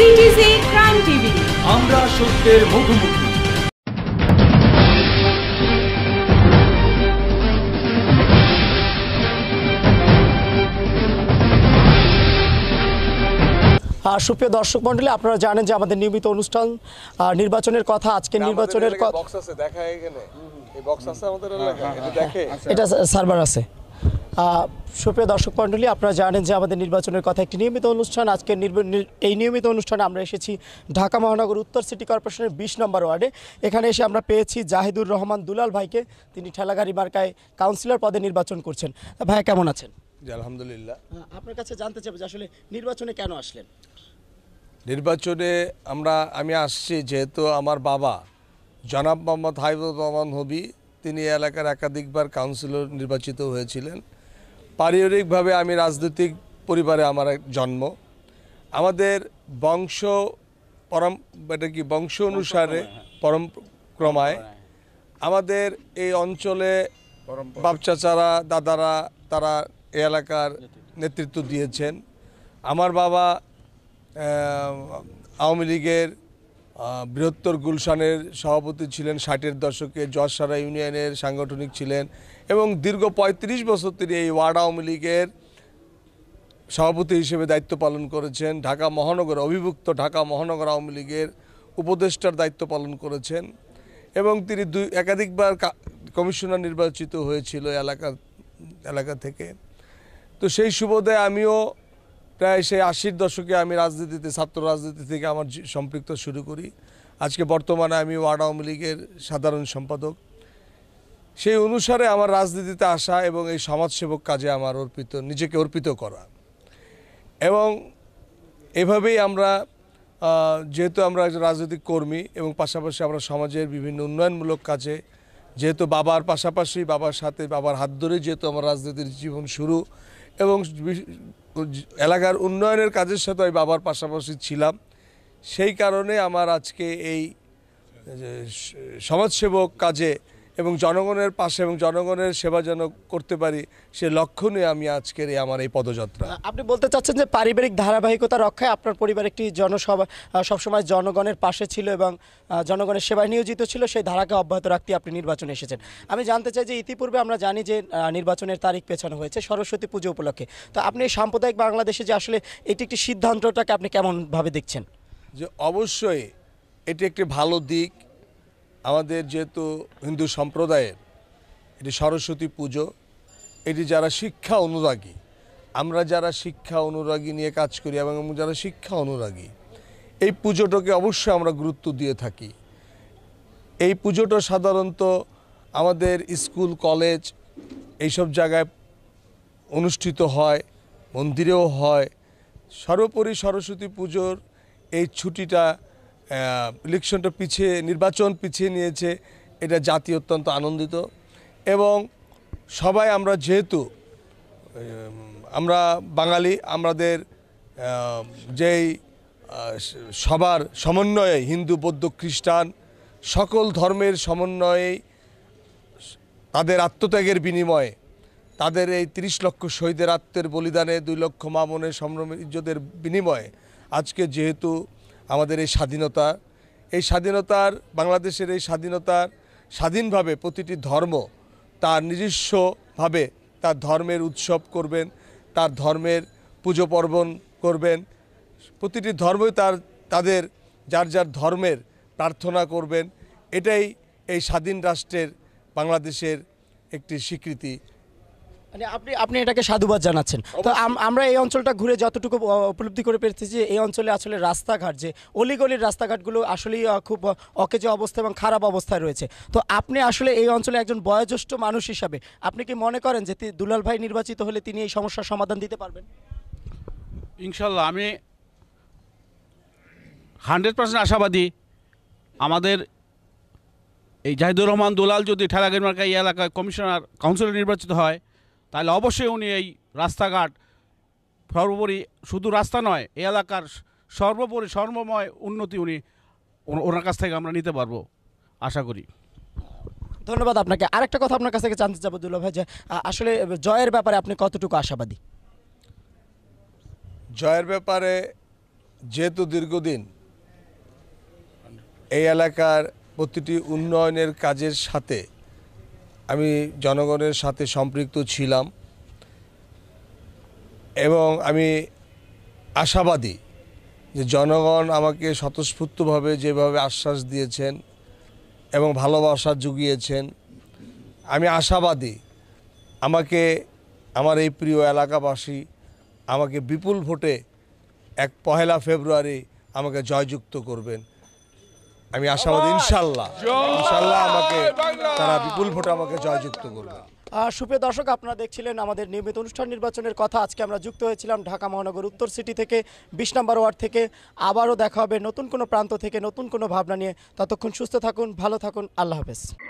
আমরা সত্যের মুখোমুখি সুপ্রিয় দর্শক মন্ডলী আপনারা জানেন যে আমাদের নিয়মিত অনুষ্ঠান নির্বাচনের কথা আজকে নির্বাচনের কথা এটা সার্ভার আছে সুপ্রিয় দর্শক মন্ডলী আপনারা জানেন যে আমাদের নির্বাচনের কথা একটি নিয়মিত অনুষ্ঠান আজকে এই নিয়মিত অনুষ্ঠানে আমরা এসেছি ঢাকা মহানগর উত্তর সিটি কর্পোরেশনের বিশ নম্বর ওয়ার্ডে এখানে এসে আমরা পেয়েছি জাহিদুর রহমান দুলাল ভাইকে তিনি ঠেলাগাড়ি মার্কায় কাউন্সিলর পদে নির্বাচন করছেন ভাই কেমন আছেন আলহামদুলিল্লাহ আপনার কাছে জানতে চাবো যে আসলে নির্বাচনে কেন আসলেন নির্বাচনে আমরা আমি আসছি যেহেতু আমার বাবা জনাব মোহাম্মদ হাইবুর রহমান হবি তিনি এলাকার একাধিকবার কাউন্সিলর নির্বাচিত হয়েছিলেন পারিবারিকভাবে আমি রাজনৈতিক পরিবারে আমার জন্ম আমাদের বংশ পরম এটা কি বংশ অনুসারে পরমক্রমায় আমাদের এই অঞ্চলে বাপচাচারা দাদারা তারা এ এলাকার নেতৃত্ব দিয়েছেন আমার বাবা আওয়ামী লীগের বৃহত্তর গুলশানের সভাপতি ছিলেন ষাটের দশকে যশারা ইউনিয়নের সাংগঠনিক ছিলেন এবং দীর্ঘ ৩৫ বছর তিনি এই ওয়ার্ড আওয়ামী লীগের সভাপতি হিসেবে দায়িত্ব পালন করেছেন ঢাকা মহানগর অভিভুক্ত ঢাকা মহানগর আওয়ামী লীগের উপদেষ্টার দায়িত্ব পালন করেছেন এবং তিনি দুই একাধিকবার কমিশনার নির্বাচিত হয়েছিল এলাকা এলাকা থেকে তো সেই সুবোধে আমিও প্রায় সেই আশির দশকে আমি রাজনীতিতে ছাত্র রাজনীতি থেকে আমার সম্পৃক্ত শুরু করি আজকে বর্তমানে আমি ওয়ার্ড আওয়ামী লীগের সাধারণ সম্পাদক সেই অনুসারে আমার রাজনীতিতে আসা এবং এই সমাজসেবক কাজে আমার অর্পিত নিজেকে অর্পিত করা এবং এভাবেই আমরা যেহেতু আমরা একজন রাজনৈতিক কর্মী এবং পাশাপাশি আমরা সমাজের বিভিন্ন উন্নয়নমূলক কাজে যেহেতু বাবার পাশাপাশি বাবার সাথে বাবার হাত ধরে যেহেতু আমার রাজনীতির জীবন শুরু এবং এলাকার উন্নয়নের কাজের সাথে আমি বাবার পাশাপাশি ছিলাম সেই কারণে আমার আজকে এই সমাজসেবক কাজে এবং জনগণের পাশে এবং জনগণের সেবা যেন করতে পারি সে লক্ষ্য নিয়ে আমি আজকের এই আমার এই পদযাত্রা আপনি বলতে চাচ্ছেন যে পারিবারিক ধারাবাহিকতা রক্ষায় আপনার পরিবার একটি জনসভা সবসময় জনগণের পাশে ছিল এবং জনগণের সেবায় নিয়োজিত ছিল সেই ধারাকে অব্যাহত রাখতে আপনি নির্বাচনে এসেছেন আমি জানতে চাই যে ইতিপূর্বে আমরা জানি যে নির্বাচনের তারিখ পেছানো হয়েছে সরস্বতী পুজো উপলক্ষে তো আপনি এই সাম্প্রদায়িক বাংলাদেশে যে আসলে এটি একটি সিদ্ধান্তটাকে আপনি কেমনভাবে দেখছেন যে অবশ্যই এটি একটি ভালো দিক আমাদের যেহেতু হিন্দু সম্প্রদায়ের এটি সরস্বতী পুজো এটি যারা শিক্ষা অনুরাগী আমরা যারা শিক্ষা অনুরাগী নিয়ে কাজ করি এবং যারা শিক্ষা অনুরাগী এই পুজোটাকে অবশ্যই আমরা গুরুত্ব দিয়ে থাকি এই পুজোটা সাধারণত আমাদের স্কুল কলেজ এইসব জায়গায় অনুষ্ঠিত হয় মন্দিরেও হয় সর্বোপরি সরস্বতী পুজোর এই ছুটিটা ইলেকশনটা পিছিয়ে নির্বাচন পিছিয়ে নিয়েছে এটা জাতি অত্যন্ত আনন্দিত এবং সবাই আমরা যেহেতু আমরা বাঙালি আমাদের যেই সবার সমন্বয়ে হিন্দু বৌদ্ধ খ্রিস্টান সকল ধর্মের সমন্বয়ে তাদের আত্মত্যাগের বিনিময়ে তাদের এই ৩০ লক্ষ শহীদের আত্মের বলিদানে দুই লক্ষ মামনের সম্রমের ইজ্জতের বিনিময়ে আজকে যেহেতু আমাদের এই স্বাধীনতা এই স্বাধীনতার বাংলাদেশের এই স্বাধীনতার স্বাধীনভাবে প্রতিটি ধর্ম তার নিজস্বভাবে তার ধর্মের উৎসব করবেন তার ধর্মের পুজো পার্বণ করবেন প্রতিটি ধর্মই তার তাদের যার যার ধর্মের প্রার্থনা করবেন এটাই এই স্বাধীন রাষ্ট্রের বাংলাদেশের একটি স্বীকৃতি মানে আপনি আপনি এটাকে সাধুবাদ জানাচ্ছেন তো আমরা এই অঞ্চলটা ঘুরে যতটুকু উপলব্ধি করে পেরেছি যে এই অঞ্চলে আসলে রাস্তাঘাট যে অলিগলির রাস্তাঘাটগুলো আসলেই খুব অকেজ অবস্থা এবং খারাপ অবস্থায় রয়েছে তো আপনি আসলে এই অঞ্চলে একজন বয়োজ্যেষ্ঠ মানুষ হিসাবে আপনি কি মনে করেন যে দুলাল ভাই নির্বাচিত হলে তিনি এই সমস্যার সমাধান দিতে পারবেন ইনশাল্লাহ আমি হান্ড্রেড পার্সেন্ট আশাবাদী আমাদের এই জাহিদুর রহমান দুলাল যদি ঠেলাগের মার্কা এই এলাকায় কমিশনার কাউন্সিলর নির্বাচিত হয় তাহলে অবশ্যই উনি এই রাস্তাঘাট সর্বোপরি শুধু রাস্তা নয় এই এলাকার সর্বোপরি সর্বময় উন্নতি উনি ওনার কাছ থেকে আমরা নিতে পারবো আশা করি ধন্যবাদ আপনাকে আরেকটা কথা আপনার কাছ থেকে জানতে চাবো দুল্লা ভাই যে আসলে জয়ের ব্যাপারে আপনি কতটুকু আশাবাদী জয়ের ব্যাপারে যেহেতু দীর্ঘদিন এই এলাকার প্রতিটি উন্নয়নের কাজের সাথে আমি জনগণের সাথে সম্পৃক্ত ছিলাম এবং আমি আশাবাদী যে জনগণ আমাকে স্বতঃস্ফূর্তভাবে যেভাবে আশ্বাস দিয়েছেন এবং ভালোবাসা জুগিয়েছেন আমি আশাবাদী আমাকে আমার এই প্রিয় এলাকাবাসী আমাকে বিপুল ভোটে এক পহেলা ফেব্রুয়ারি আমাকে জয়যুক্ত করবেন আমি আশাবাদ ইনশাল্লাহ ইনশাল্লাহ আমাকে তারা বিপুল ভোটে আমাকে জয়যুক্ত করবে সুপ্রিয় দর্শক আপনারা দেখছিলেন আমাদের নিয়মিত অনুষ্ঠান নির্বাচনের কথা আজকে আমরা যুক্ত হয়েছিলাম ঢাকা মহানগর উত্তর সিটি থেকে বিশ নম্বর ওয়ার্ড থেকে আবারও দেখা হবে নতুন কোনো প্রান্ত থেকে নতুন কোনো ভাবনা নিয়ে ততক্ষণ সুস্থ থাকুন ভালো থাকুন আল্লাহ হাফেজ